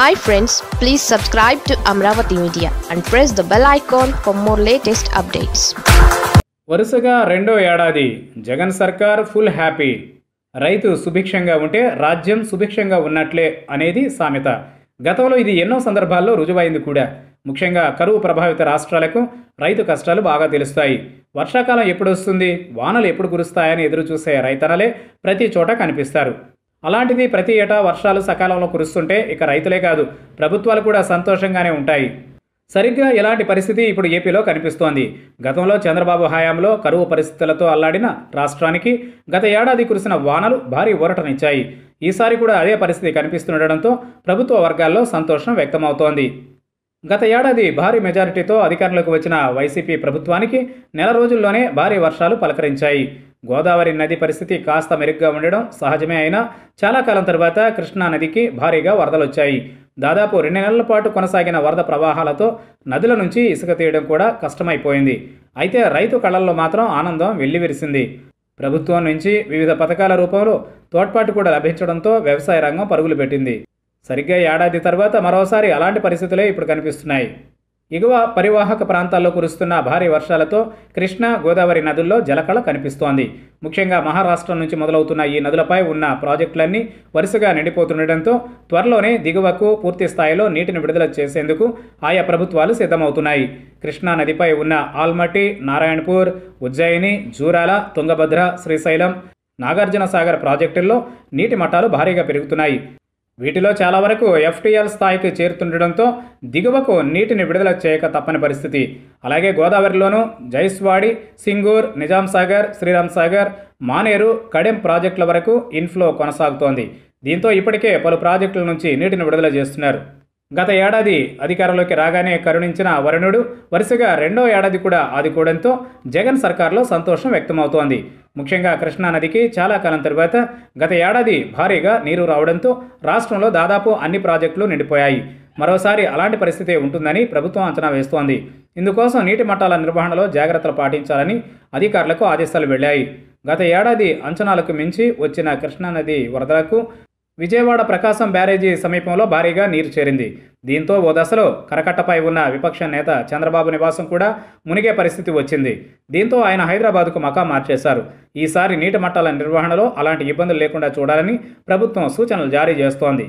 hi friends please subscribe to Amaravati media and press the bell icon for more latest updates వరుసగా రెండో ఏడాది జగన్ సర్కార్ full happy రైతు సుభిక్షంగా ఉంటే రాజ్యం సుభిక్షంగా ఉన్నట్లే అనేది సామెత గతంలో ఇది ఎన్నో సందర్భాల్లో రుజువైంది కూడా ముఖ్యంగా కరువు ప్రభావిత రాష్ట్రాలకు రైతు కష్టాలు బాగా తెలుస్తాయి వర్షాకాలం ఎప్పుడు వస్తుంది వానలు ఎప్పుడు కురుస్తాయని ఎదురు చూసే రైతనలే ప్రతి చోట కనిపిస్తారు అలాంటిది ప్రతి ఏటా వర్షాలు సకాలంలో కురుస్తుంటే ఇక రైతులే కాదు ప్రభుత్వాలు కూడా సంతోషంగానే ఉంటాయి సరిగ్గా ఇలాంటి పరిస్థితి ఇప్పుడు ఏపీలో కనిపిస్తోంది గతంలో చంద్రబాబు హయాంలో కరువు పరిస్థితులతో అల్లాడిన రాష్ట్రానికి గత ఏడాది కురిసిన వానలు భారీ ఊరటనిచ్చాయి ఈసారి కూడా అదే పరిస్థితి కనిపిస్తుండటంతో ప్రభుత్వ వర్గాల్లో సంతోషం వ్యక్తమవుతోంది గత ఏడాది భారీ మెజారిటీతో అధికారంలోకి వచ్చిన వైసీపీ ప్రభుత్వానికి నెల రోజుల్లోనే భారీ వర్షాలు పలకరించాయి గోదావరి నది పరిస్థితి కాస్త మెరుగ్గా ఉండడం సహజమే అయినా చాలా కాలం తర్వాత కృష్ణా నదికి భారీగా వరదలొచ్చాయి దాదాపు రెండు నెలల పాటు కొనసాగిన వరద ప్రవాహాలతో నదుల నుంచి ఇసుక తీయడం కూడా కష్టమైపోయింది అయితే రైతు కళల్లో మాత్రం ఆనందం వెల్లివిరిసింది ప్రభుత్వం నుంచి వివిధ పథకాల రూపంలో తోడ్పాటు కూడా లభించడంతో వ్యవసాయ రంగం పరుగులు పెట్టింది సరిగ్గా ఏడాది తర్వాత మరోసారి అలాంటి పరిస్థితులే ఇప్పుడు కనిపిస్తున్నాయి ఎగువ పరివాహక ప్రాంతాల్లో కురుస్తున్న భారీ వర్షాలతో కృష్ణా గోదావరి నదుల్లో జలకళ కనిపిస్తోంది ముఖ్యంగా మహారాష్ట్ర నుంచి మొదలవుతున్న ఈ నదులపై ఉన్న ప్రాజెక్టులన్నీ వరుసగా నిండిపోతుండటంతో త్వరలోనే దిగువకు పూర్తి స్థాయిలో నీటిని విడుదల చేసేందుకు ఆయా ప్రభుత్వాలు సిద్ధమవుతున్నాయి కృష్ణా నదిపై ఉన్న ఆల్మటి నారాయణపూర్ ఉజ్జయిని జూరాల తుంగభద్ర శ్రీశైలం నాగార్జున సాగర్ ప్రాజెక్టుల్లో నీటి మట్టాలు భారీగా పెరుగుతున్నాయి వీటిలో చాలా వరకు ఎఫ్టీఎల్ స్థాయికి చేరుతుండటంతో దిగువకు నీటిని విడుదల చేయక తప్పని పరిస్థితి అలాగే గోదావరిలోనూ జైస్వాడి సింగూర్ నిజాం సాగర్ శ్రీరామ్ సాగర్ మానేరు కడెం ప్రాజెక్టుల వరకు ఇన్ఫ్లో కొనసాగుతోంది దీంతో ఇప్పటికే పలు ప్రాజెక్టుల నుంచి నీటిని విడుదల చేస్తున్నారు గత ఏడాది అధికారంలోకి రాగానే కరుణించిన వరుణుడు వరుసగా రెండో ఏడాది కూడా ఆదుకోవడంతో జగన్ సర్కార్లో సంతోషం వ్యక్తమవుతోంది ముఖ్యంగా కృష్ణానదికి చాలా కాలం తరువాత గత ఏడాది భారీగా నీరు రావడంతో రాష్ట్రంలో దాదాపు అన్ని ప్రాజెక్టులు నిండిపోయాయి మరోసారి అలాంటి పరిస్థితి ఉంటుందని ప్రభుత్వం అంచనా వేస్తోంది ఇందుకోసం నీటి మట్టాల నిర్వహణలో జాగ్రత్తలు పాటించాలని అధికారులకు ఆదేశాలు వెళ్లాయి గత ఏడాది అంచనాలకు మించి వచ్చిన కృష్ణానది వరదలకు విజయవాడ ప్రకాశం బ్యారేజీ సమీపంలో భారీగా నీరు చేరింది దీంతో ఓ దశలో కరకట్టపై ఉన్న విపక్ష నేత చంద్రబాబు నివాసం కూడా మునిగే పరిస్థితి వచ్చింది దీంతో ఆయన హైదరాబాద్కు మకా మార్చేశారు ఈసారి నీటి మట్టాల నిర్వహణలో అలాంటి ఇబ్బందులు లేకుండా చూడాలని ప్రభుత్వం సూచనలు జారీ చేస్తోంది